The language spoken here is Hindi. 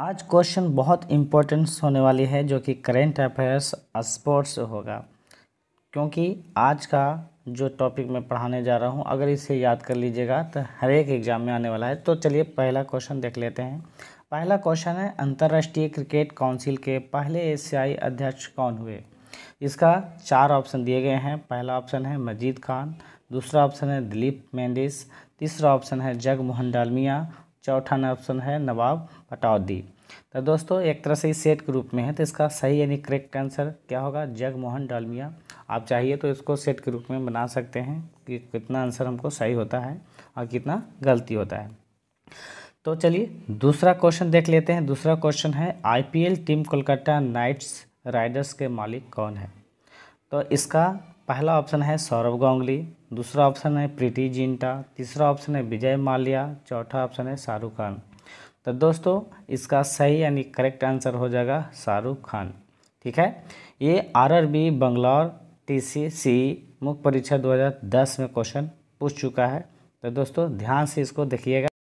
आज क्वेश्चन बहुत इम्पोर्टेंट होने वाली है जो कि करेंट अफेयर्स स्पोर्ट्स होगा क्योंकि आज का जो टॉपिक मैं पढ़ाने जा रहा हूँ अगर इसे याद कर लीजिएगा तो हर एक एग्ज़ाम में आने वाला है तो चलिए पहला क्वेश्चन देख लेते हैं पहला क्वेश्चन है अंतर्राष्ट्रीय क्रिकेट काउंसिल के पहले एशियाई अध्यक्ष कौन हुए इसका चार ऑप्शन दिए गए हैं पहला ऑप्शन है मजीद खान दूसरा ऑप्शन है दिलीप मेंडिस तीसरा ऑप्शन है जगमोहन डालमिया चौथा ऑप्शन है नवाब पटौदी तो दोस्तों एक तरह से इस सेट के रूप में है तो इसका सही यानी करेक्ट आंसर क्या होगा जगमोहन डालमिया आप चाहिए तो इसको सेट के रूप में बना सकते हैं कि कितना आंसर हमको सही होता है और कितना गलती होता है तो चलिए दूसरा क्वेश्चन देख लेते हैं दूसरा क्वेश्चन है IPL team Kolkata Knight Riders के मालिक कौन है तो इसका पहला ऑप्शन है सौरभ गांगुली दूसरा ऑप्शन है प्रीति जिंटा तीसरा ऑप्शन है विजय माल्या चौथा ऑप्शन है शाहरुख खान तो दोस्तों इसका सही यानी करेक्ट आंसर हो जाएगा शाहरुख खान ठीक है ये आरआरबी बंगलौर टीसीसी मुख्य परीक्षा 2010 में क्वेश्चन पूछ चुका है तो दोस्तों ध्यान से इसको देखिएगा